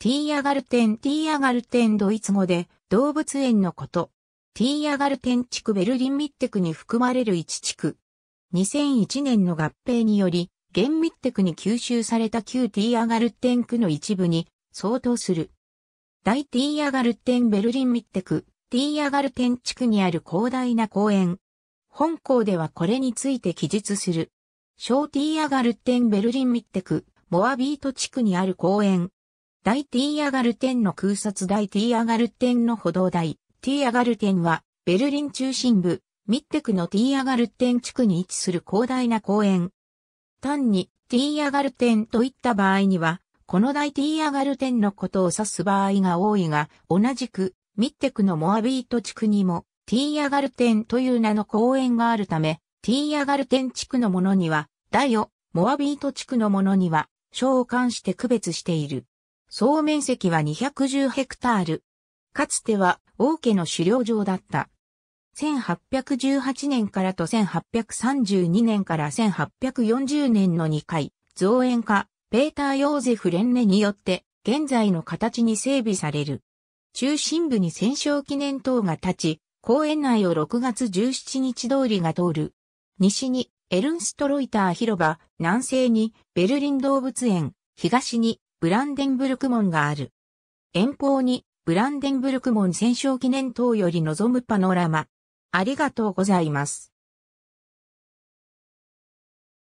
ティーアガルテン、ティーアガルテンドイツ語で動物園のこと。ティーアガルテン地区ベルリンミッテクに含まれる一地区。2001年の合併により、現ミッテクに吸収された旧ティーアガルテン区の一部に相当する。大ティーアガルテンベルリンミッテク、ティーアガルテン地区にある広大な公園。本校ではこれについて記述する。小ティーアガルテンベルリンミッテク、モアビート地区にある公園。大ティーアガルテンの空撮大ティーアガルテンの歩道大ティーアガルテンは、ベルリン中心部、ミッテクのティーアガルテン地区に位置する広大な公園。単に、ティーアガルテンといった場合には、この大ティーアガルテンのことを指す場合が多いが、同じく、ミッテクのモアビート地区にも、ティーアガルテンという名の公園があるため、ティーアガルテン地区のものには、大を、モアビート地区のものには、召をして区別している。総面積は210ヘクタール。かつては王家の狩猟場だった。1818年からと1832年から1840年の2回、造園家、ペーター・ヨーゼフ・レンネによって、現在の形に整備される。中心部に戦勝記念塔が立ち、公園内を6月17日通りが通る。西にエルンストロイター広場、南西にベルリン動物園、東にブランデンブルク門がある。遠方に、ブランデンブルク門戦勝記念塔より望むパノラマ。ありがとうございます。